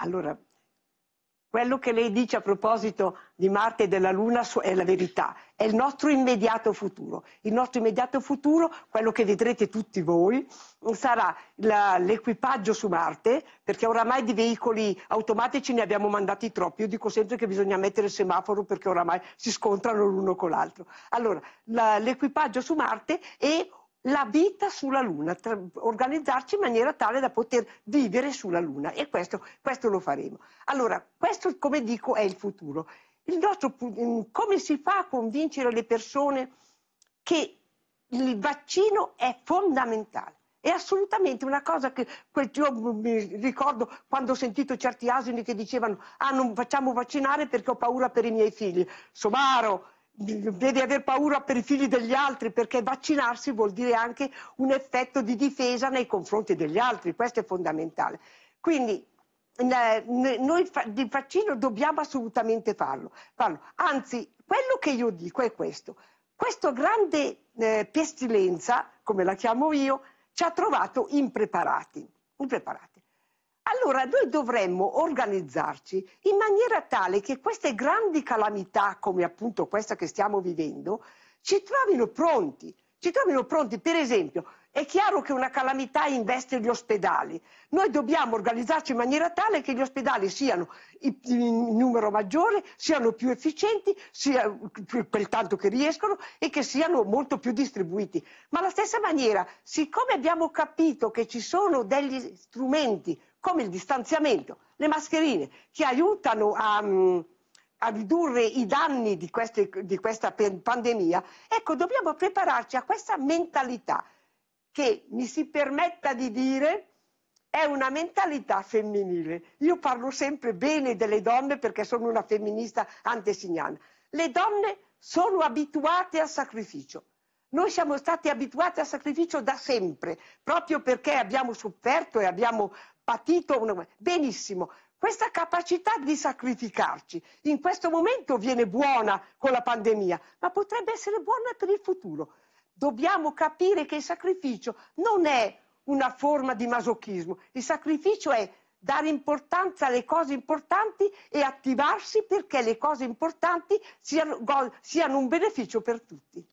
Allora, quello che lei dice a proposito di Marte e della Luna è la verità, è il nostro immediato futuro. Il nostro immediato futuro, quello che vedrete tutti voi, sarà l'equipaggio su Marte, perché oramai di veicoli automatici ne abbiamo mandati troppi. Io dico sempre che bisogna mettere il semaforo perché oramai si scontrano l'uno con l'altro. Allora, l'equipaggio su Marte e la vita sulla Luna, tra, organizzarci in maniera tale da poter vivere sulla Luna e questo, questo lo faremo. Allora, questo come dico è il futuro. Il nostro, mm, come si fa a convincere le persone che il vaccino è fondamentale? È assolutamente una cosa che io mi ricordo quando ho sentito certi asini che dicevano ah non facciamo vaccinare perché ho paura per i miei figli. Somaro, devi aver paura per i figli degli altri perché vaccinarsi vuol dire anche un effetto di difesa nei confronti degli altri, questo è fondamentale. Quindi noi di vaccino dobbiamo assolutamente farlo, farlo. Anzi, quello che io dico è questo. Questa grande eh, pestilenza, come la chiamo io, ci ha trovato impreparati. impreparati. Allora noi dovremmo organizzarci in maniera tale che queste grandi calamità, come appunto questa che stiamo vivendo, ci trovino pronti. Ci trovino pronti, per esempio, è chiaro che una calamità investe gli ospedali. Noi dobbiamo organizzarci in maniera tale che gli ospedali siano in numero maggiore, siano più efficienti, sia, per tanto che riescono, e che siano molto più distribuiti. Ma alla stessa maniera, siccome abbiamo capito che ci sono degli strumenti come il distanziamento, le mascherine che aiutano a, mm, a ridurre i danni di, queste, di questa pandemia, ecco, dobbiamo prepararci a questa mentalità che, mi si permetta di dire, è una mentalità femminile. Io parlo sempre bene delle donne perché sono una femminista antesignana. Le donne sono abituate al sacrificio. Noi siamo stati abituati al sacrificio da sempre, proprio perché abbiamo sofferto e abbiamo patito una... Benissimo, questa capacità di sacrificarci in questo momento viene buona con la pandemia, ma potrebbe essere buona per il futuro. Dobbiamo capire che il sacrificio non è una forma di masochismo, il sacrificio è dare importanza alle cose importanti e attivarsi perché le cose importanti siano, siano un beneficio per tutti.